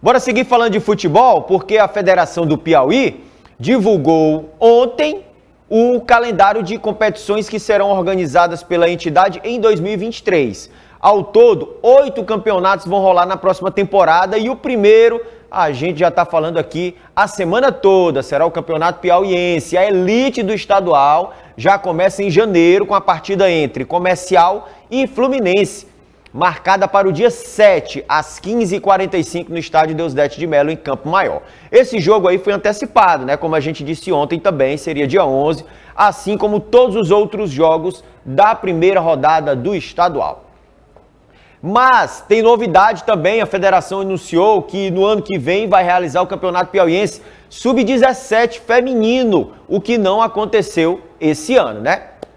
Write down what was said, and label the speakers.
Speaker 1: Bora seguir falando de futebol, porque a Federação do Piauí divulgou ontem o calendário de competições que serão organizadas pela entidade em 2023. Ao todo, oito campeonatos vão rolar na próxima temporada e o primeiro, a gente já está falando aqui a semana toda, será o Campeonato Piauiense. A elite do estadual já começa em janeiro com a partida entre Comercial e Fluminense marcada para o dia 7, às 15h45, no estádio Deusdete de Melo, em Campo Maior. Esse jogo aí foi antecipado, né? Como a gente disse ontem também, seria dia 11, assim como todos os outros jogos da primeira rodada do estadual. Mas tem novidade também, a federação anunciou que no ano que vem vai realizar o Campeonato Piauiense Sub-17 feminino, o que não aconteceu esse ano, né?